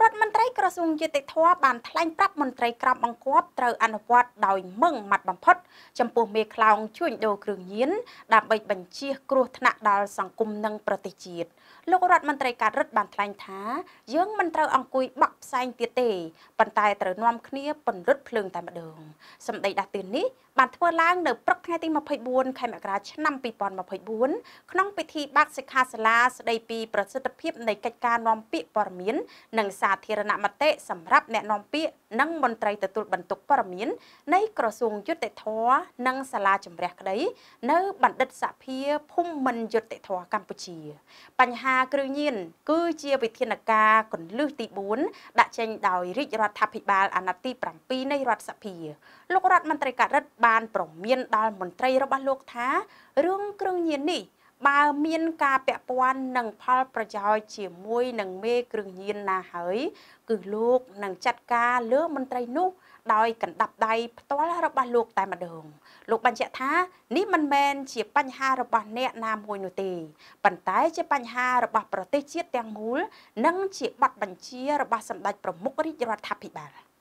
រដ្ឋមន្ត្រីក្រសួងយុតិធម៌បានថ្លែងប្រាប់មន្ត្រីក្រមបង្គាប់ត្រូវអនុវត្តដោយមឹងម៉ាត់បំផុតចំពោះមេខ្លោងជួញដូរគ្រឿងញៀនដើម្បីបញ្ជៀសគ្រោះថ្នាក់ដល់សង្គមនិងប្រទេសជាតិលោករដ្ឋមន្ត្រីការរដ្ឋបានថ្លែងថាយើងមិនត្រូវអង្គុយបាក់ផ្សែងទៀតទេប៉ុន្តែត្រូវនាំគ្នាពន្រត់ភ្លើងតែម្ដងសម្ដីដាស់តឿននេះបានធ្វើឡើងនៅព្រឹកថ្ងៃទី24ខែមករាឆ្នាំ2024ក្នុងពិធីបើកសិក្ខាសាលាស្ដីពីប្រសិទ្ធភាព នៃកិច្ចការនាំពាក្យព័ត៌មាននិងសាធារណមតិសម្រាប់អ្នកនាំពាក្យនិងមន្ត្រីទទួលបន្ទុកព័ត៌មាន នៃក្រសួងយុតិធធម៌និងសាលាជំរះក្តីនៅបណ្ឌិតសភាភូមិមិនយុតិធធម៌កម្ពុជា បញ្ហាគ្រឿងញៀនគឺជាវិធានការកន្លឹះទី4ដាក់ចេញដោយរាជរដ្ឋាភិបាល អាណត្តិទី7នៃរដ្ឋសភាលោករដ្ឋមន្ត្រីការិទ្ធបានប្រមាន ដល់មន្ត្រីរបស់លោកថារឿងគ្រឿងញៀននេះបើមានការពាក់ព័ន្ធនឹងផលប្រយោជន៍ជាមួយនឹងមេគ្រឿងញៀនណាហើយ គឺលោកនឹងចាត់ការលើមន្ត្រីនោះដោយកណ្ដាប់ដៃផ្ទាល់របស់លោកតែម្ដងលោកបញ្ជាក់ថានេះមិនមែនជាបញ្ហារបស់អ្នកណាមួយនោះទេប៉ុន្តែជាបញ្ហារបស់ប្រទេសជាតិទាំងមូល និងជាបទបញ្ជារបស់សម្ដេចប្រមុខរាជរដ្ឋាភិបាល។